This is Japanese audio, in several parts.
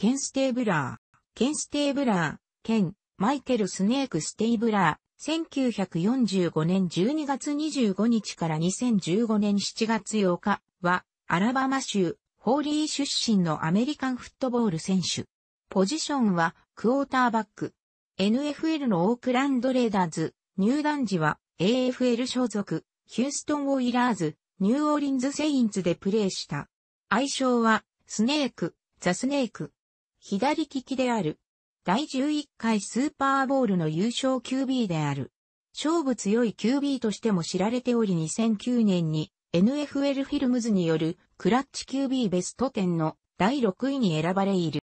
ケン・ステーブラー。ケン・ステーブラー、ケン、マイケル・スネーク・ステイブラー、1945年12月25日から2015年7月8日は、アラバマ州、ホーリー出身のアメリカンフットボール選手。ポジションは、クォーターバック。NFL のオークランドレーダーズ、入団時は、AFL 所属、ヒューストン・オイラーズ、ニューオーリンズ・セインツでプレーした。愛称は、スネーク、ザ・スネーク。左利きである。第11回スーパーボールの優勝 QB である。勝負強い QB としても知られており2009年に NFL フィルムズによるクラッチ QB ベスト10の第6位に選ばれいる。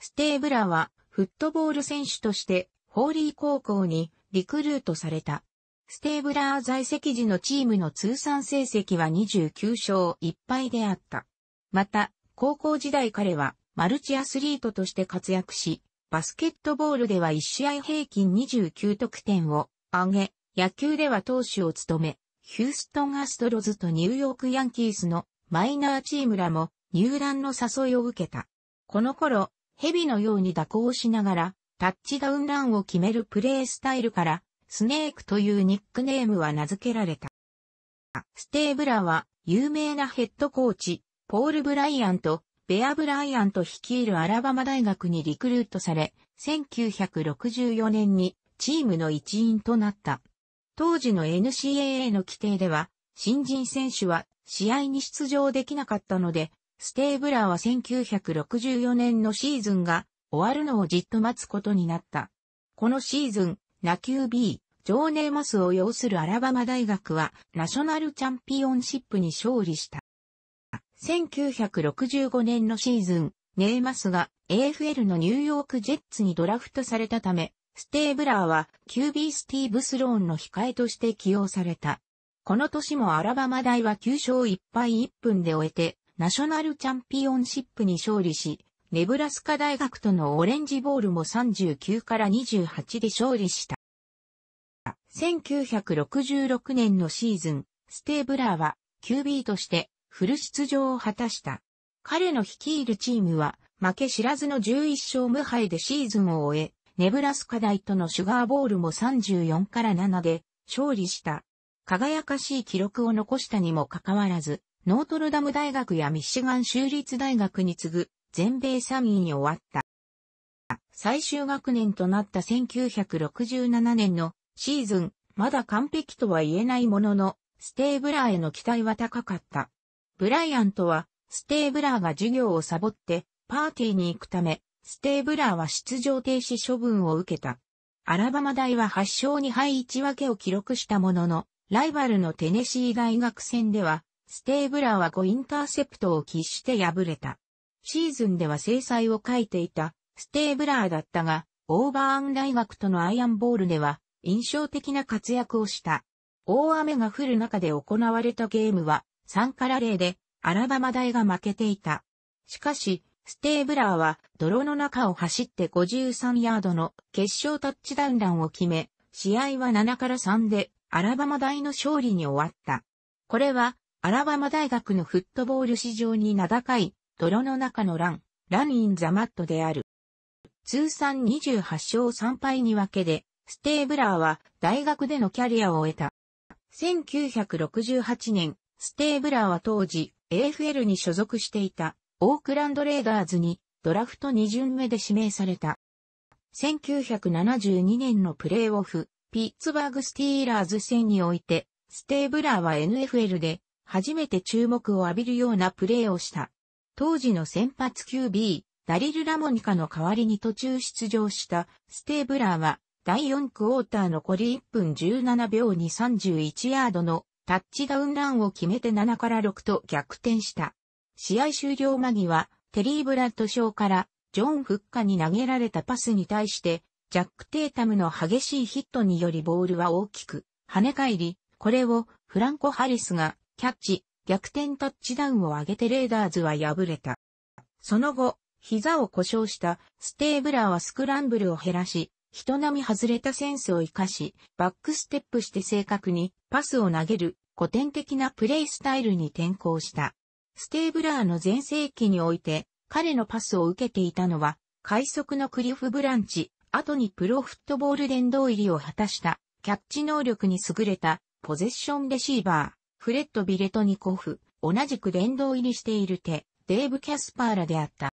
ステーブラはフットボール選手としてホーリー高校にリクルートされた。ステーブラー在籍時のチームの通算成績は29勝1敗であった。また、高校時代彼はマルチアスリートとして活躍し、バスケットボールでは1試合平均29得点を上げ、野球では投手を務め、ヒューストンアストロズとニューヨークヤンキースのマイナーチームらも入団の誘いを受けた。この頃、蛇のように蛇行しながら、タッチダウンランを決めるプレースタイルから、スネークというニックネームは名付けられた。ステーブラは、有名なヘッドコーチ、ポール・ブライアンとベア・ブライアント率いるアラバマ大学にリクルートされ、1964年にチームの一員となった。当時の NCAA の規定では、新人選手は試合に出場できなかったので、ステーブラーは1964年のシーズンが終わるのをじっと待つことになった。このシーズン、ナキュー B、ジョーネーマスを擁するアラバマ大学はナショナルチャンピオンシップに勝利した。1965年のシーズン、ネイマスが AFL のニューヨークジェッツにドラフトされたため、ステーブラーは QB スティーブ・スローンの控えとして起用された。この年もアラバマ大は9勝1敗1分で終えて、ナショナルチャンピオンシップに勝利し、ネブラスカ大学とのオレンジボールも39から28で勝利した。1966年のシーズン、ステーブラーは QB としてフル出場を果たした。彼の率いるチームは、負け知らずの11勝無敗でシーズンを終え、ネブラスカ大とのシュガーボールも34から7で勝利した。輝かしい記録を残したにもかかわらず、ノートルダム大学やミシガン州立大学に次ぐ全米3位に終わった。最終学年となった1967年のシーズン、まだ完璧とは言えないものの、ステーブラーへの期待は高かった。ブライアントは、ステーブラーが授業をサボって、パーティーに行くため、ステーブラーは出場停止処分を受けた。アラバマ大は8勝2敗1分けを記録したものの、ライバルのテネシー大学戦では、ステーブラーは5インターセプトを喫して敗れた。シーズンでは制裁を書いていた、ステーブラーだったが、オーバーン大学とのアイアンボールでは、印象的な活躍をした。大雨が降る中で行われたゲームは、3から0でアラバマ大が負けていた。しかし、ステーブラーは泥の中を走って53ヤードの決勝タッチダウンランを決め、試合は7から3でアラバマ大の勝利に終わった。これはアラバマ大学のフットボール史上に名高い泥の中のラン、ランインザマットである。通算28勝3敗に分けで、ステーブラーは大学でのキャリアを終えた。1968年、ステーブラーは当時 AFL に所属していたオークランドレーダーズにドラフト2巡目で指名された。1972年のプレイオフ、ピッツバーグスティーラーズ戦において、ステーブラーは NFL で初めて注目を浴びるようなプレーをした。当時の先発 QB、ダリル・ラモニカの代わりに途中出場したステーブラーは第4クォーター残り1分17秒に31ヤードのタッチダウンランを決めて7から6と逆転した。試合終了間際、テリー・ブラッド賞からジョン・フッカに投げられたパスに対して、ジャック・テータムの激しいヒットによりボールは大きく跳ね返り、これをフランコ・ハリスがキャッチ、逆転タッチダウンを上げてレーダーズは敗れた。その後、膝を故障したステーブラーはスクランブルを減らし、人並み外れたセンスを活かし、バックステップして正確にパスを投げる古典的なプレイスタイルに転向した。ステーブラーの全盛期において、彼のパスを受けていたのは、快速のクリフ・ブランチ、後にプロフットボール殿堂入りを果たした、キャッチ能力に優れた、ポゼッションレシーバー、フレッド・ビレトニコフ、同じく殿堂入りしている手、デーブ・キャスパーラであった。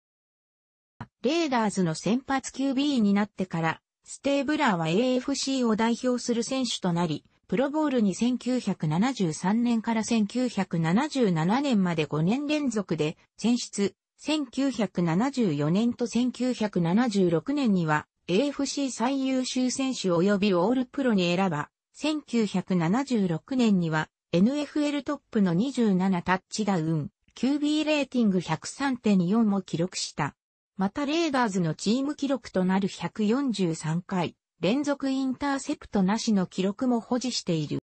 レーダーズの先発 QB になってから、ステーブラーは AFC を代表する選手となり、プロボールに1973年から1977年まで5年連続で選出、1974年と1976年には AFC 最優秀選手及びオールプロに選ば、1976年には NFL トップの27タッチダウン、QB レーティング103.4も記録した。またレーダーズのチーム記録となる143回、連続インターセプトなしの記録も保持している。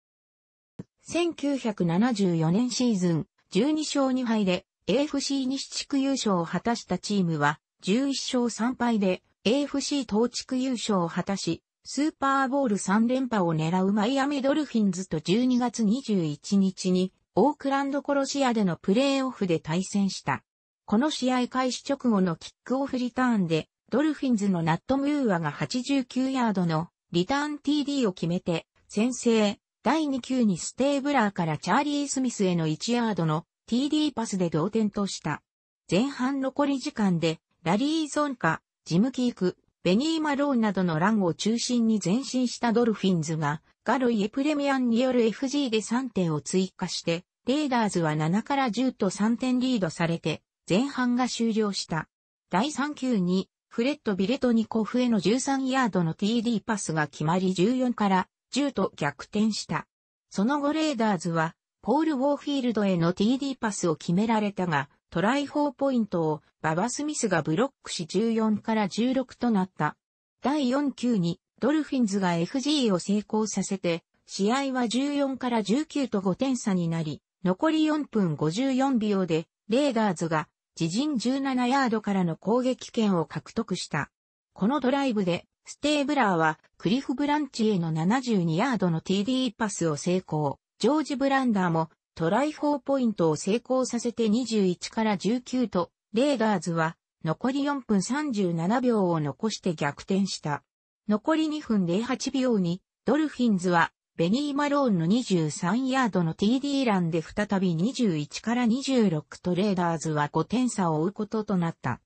1974年シーズン、12勝2敗で AFC 西地区優勝を果たしたチームは、11勝3敗で AFC 東地区優勝を果たし、スーパーボール3連覇を狙うマイアミドルフィンズと12月21日に、オークランドコロシアでのプレーオフで対戦した。この試合開始直後のキックオフリターンで、ドルフィンズのナット・ムーアが89ヤードのリターン TD を決めて、先制、第2球にステーブラーからチャーリー・スミスへの1ヤードの TD パスで同点とした。前半残り時間で、ラリー・ゾンカ、ジム・キーク、ベニー・マローンなどのランを中心に前進したドルフィンズが、ガロイエ・プレミアンによる FG で3点を追加して、レーダーズは7から10と3点リードされて、前半が終了した。第3球に、フレッド・ビレトニコフへの13ヤードの TD パスが決まり14から10と逆転した。その後レーダーズは、ポール・ウォーフィールドへの TD パスを決められたが、トライ4ポイントをババ・スミスがブロックし14から16となった。第4球にドルフィンズが FG を成功させて、試合は14から19と5点差になり、残り4分54秒でレーダーズが自陣17ヤードからの攻撃権を獲得した。このドライブで、ステーブラーはクリフ・ブランチへの72ヤードの TD パスを成功。ジョージ・ブランダーもトライ4ポイントを成功させて21から19と、レーダーズは残り4分37秒を残して逆転した。残り2分08秒に、ドルフィンズはベニー・マローンの23ヤードの TD ランで再び21から26トレーダーズは5点差を追うこととなった。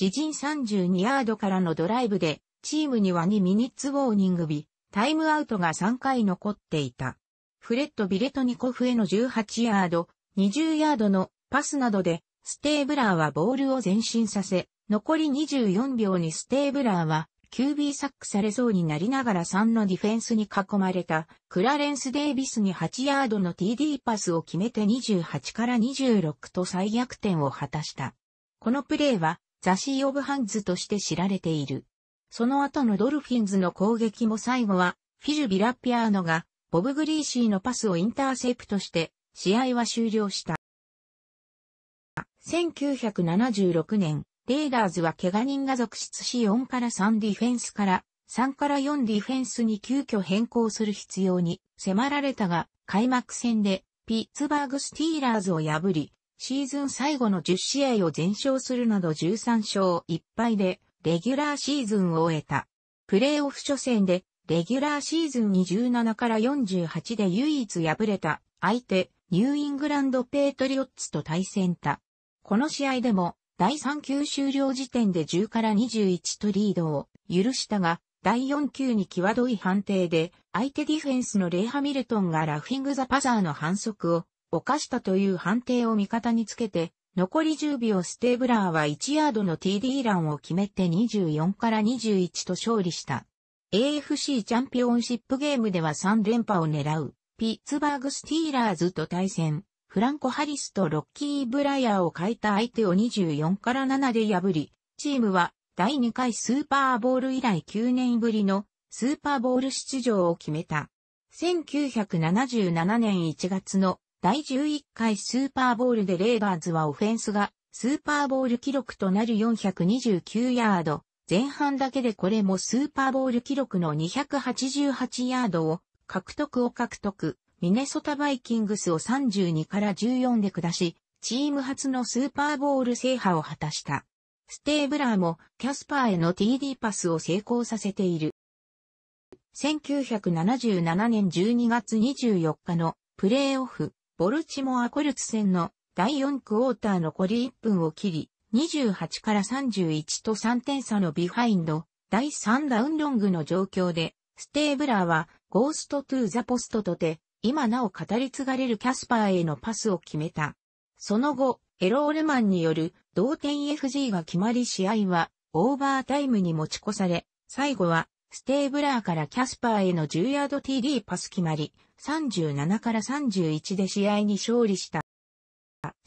自陣32ヤードからのドライブで、チームには2ミニッツウォーニング日、タイムアウトが3回残っていた。フレッド・ビレトニコフへの18ヤード、20ヤードのパスなどで、ステーブラーはボールを前進させ、残り24秒にステーブラーは QB サックされそうになりながら3のディフェンスに囲まれたクラレンス・デイビスに8ヤードの TD パスを決めて28から26と再逆転を果たした。このプレーはザシー・オブ・ハンズとして知られている。その後のドルフィンズの攻撃も最後はフィジュ・ビラピアーノがボブ・グリーシーのパスをインターセプトして試合は終了した。1976年レイダーズは怪我人が続出し4から3ディフェンスから3から4ディフェンスに急遽変更する必要に迫られたが、開幕戦でピッツバーグスティーラーズを破り、シーズン最後の10試合を全勝するなど13勝1敗でレギュラーシーズンを終えた。プレーオフ初戦でレギュラーシーズン27から48で唯一敗れた相手ニューイングランドペートリオッツと対戦た。この試合でも第3球終了時点で10から21とリードを許したが、第4球に際どい判定で、相手ディフェンスのレイ・ハミルトンがラフィング・ザ・パザーの反則を犯したという判定を味方につけて、残り10秒ステーブラーは1ヤードの TD ランを決めて24から21と勝利した。AFC チャンピオンシップゲームでは3連覇を狙うピッツバーグスティーラーズと対戦。フランコ・ハリスとロッキー・ブライアーを欠いた相手を24から7で破り、チームは第2回スーパーボール以来9年ぶりのスーパーボール出場を決めた。1977年1月の第11回スーパーボールでレイバーズはオフェンスがスーパーボール記録となる429ヤード、前半だけでこれもスーパーボール記録の288ヤードを獲得を獲得。ミネソタバイキングスを32から14で下し、チーム初のスーパーボール制覇を果たした。ステーブラーもキャスパーへの TD パスを成功させている。1977年12月24日のプレーオフ、ボルチモアコルツ戦の第4クォーター残り1分を切り、28から31と3点差のビハインド、第3ダウンロングの状況で、ステーブラーはゴーストトゥーザポストとて、今なお語り継がれるキャスパーへのパスを決めた。その後、エロールマンによる同点 FG が決まり試合はオーバータイムに持ち越され、最後はステーブラーからキャスパーへの10ヤード TD パス決まり、37から31で試合に勝利した。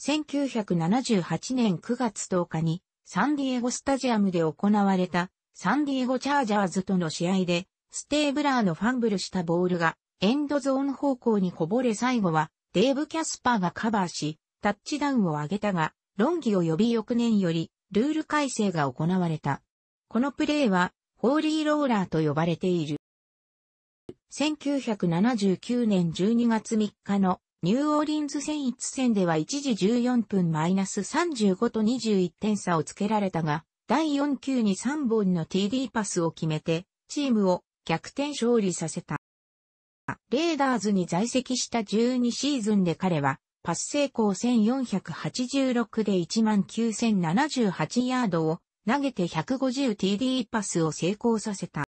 1978年9月10日にサンディエゴスタジアムで行われたサンディエゴチャージャーズとの試合でステーブラーのファンブルしたボールがエンドゾーン方向にこぼれ最後はデーブ・キャスパーがカバーし、タッチダウンを上げたが、論議を呼び翌年よりルール改正が行われた。このプレーはホーリーローラーと呼ばれている。1979年12月3日のニューオーリンズ戦一戦では一時14分マイナス35と21点差をつけられたが、第4球に3本の TD パスを決めて、チームを逆転勝利させた。レーダーズに在籍した12シーズンで彼は、パス成功1486で19,078ヤードを投げて 150TD パスを成功させた。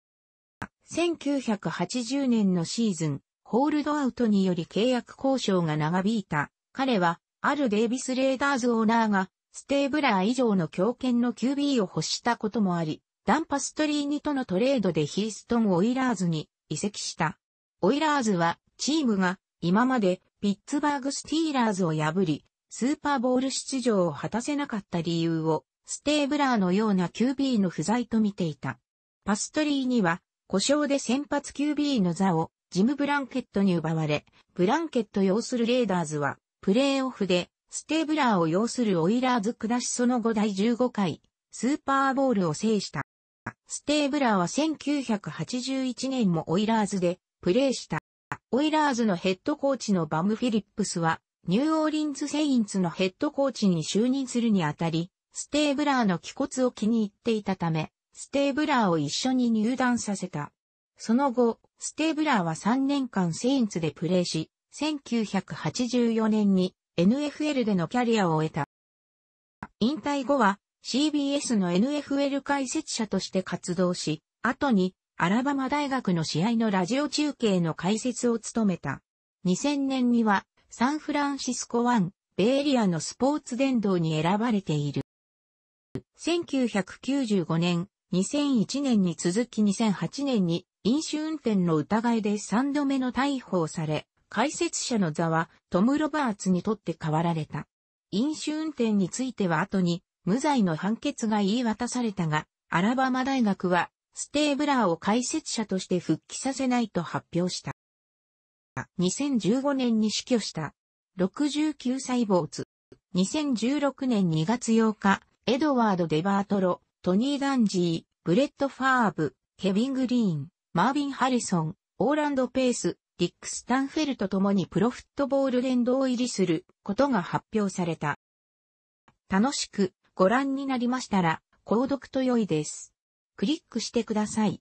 1980年のシーズン、ホールドアウトにより契約交渉が長引いた。彼は、あるデイビス・レーダーズオーナーが、ステーブラー以上の強権の QB を欲したこともあり、ダンパストリーニとのトレードでヒーストン・オイラーズに移籍した。オイラーズは、チームが、今まで、ピッツバーグスティーラーズを破り、スーパーボール出場を果たせなかった理由を、ステーブラーのような QB の不在と見ていた。パストリーには、故障で先発 QB の座を、ジム・ブランケットに奪われ、ブランケット擁するレーダーズは、プレーオフで、ステーブラーを擁するオイラーズ下しその後第15回、スーパーボールを制した。ステーブラーは1981年もオイラーズで、プレーした。オイラーズのヘッドコーチのバム・フィリップスは、ニューオーリンズ・セインツのヘッドコーチに就任するにあたり、ステーブラーの気骨を気に入っていたため、ステーブラーを一緒に入団させた。その後、ステーブラーは3年間セインツでプレーし、1984年に NFL でのキャリアを終えた。引退後は CBS の NFL 解説者として活動し、後にアラバマ大学の試合のラジオ中継の解説を務めた。2000年には、サンフランシスコ湾、ベイエリアのスポーツ殿堂に選ばれている。1995年、2001年に続き2008年に飲酒運転の疑いで3度目の逮捕され、解説者の座はトム・ロバーツにとって変わられた。飲酒運転については後に無罪の判決が言い渡されたが、アラバマ大学はステーブラーを解説者として復帰させないと発表した。2015年に死去した。69歳主。2016年2月8日、エドワード・デバートロ、トニー・ダンジー、ブレッド・ファーブ、ケビン・グリーン、マービン・ハリソン、オーランド・ペース、ディック・スタンフェルと共にプロフットボール連動入りすることが発表された。楽しくご覧になりましたら、購読と良いです。クリックしてください。